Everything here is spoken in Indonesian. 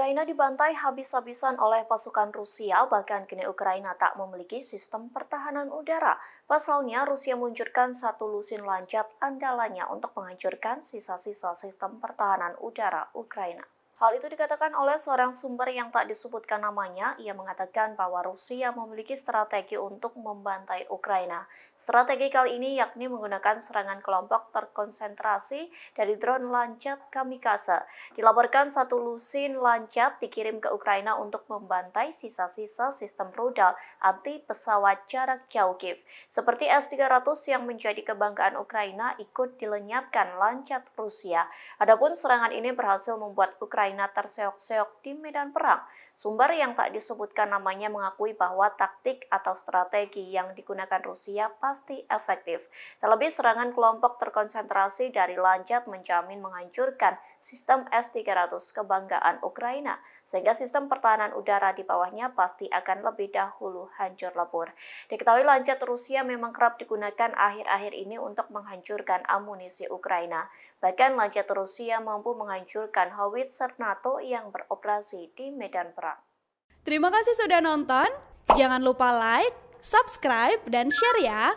Ukraina dibantai habis-habisan oleh pasukan Rusia, bahkan kini Ukraina tak memiliki sistem pertahanan udara. Pasalnya, Rusia meluncurkan satu lusin lancap andalanya untuk menghancurkan sisa-sisa sistem pertahanan udara Ukraina. Hal itu dikatakan oleh seorang sumber yang tak disebutkan namanya. Ia mengatakan bahwa Rusia memiliki strategi untuk membantai Ukraina. Strategi kali ini yakni menggunakan serangan kelompok terkonsentrasi dari drone lancat kamikaze. Dilaporkan satu lusin lancat dikirim ke Ukraina untuk membantai sisa-sisa sistem rudal anti pesawat jarak jauh Kiev. Seperti S-300 yang menjadi kebanggaan Ukraina ikut dilenyapkan lancat Rusia. Adapun serangan ini berhasil membuat Ukraina Ukraina terseok-seok di medan perang. Sumber yang tak disebutkan namanya mengakui bahwa taktik atau strategi yang digunakan Rusia pasti efektif. Terlebih serangan kelompok terkonsentrasi dari lanjut menjamin menghancurkan sistem S-300 kebanggaan Ukraina, sehingga sistem pertahanan udara di bawahnya pasti akan lebih dahulu hancur lebur. Diketahui lanjut Rusia memang kerap digunakan akhir-akhir ini untuk menghancurkan amunisi Ukraina. Bahkan lanjut Rusia mampu menghancurkan howitzer NATO yang beroperasi di medan perang. Terima kasih sudah nonton. Jangan lupa like, subscribe, dan share ya.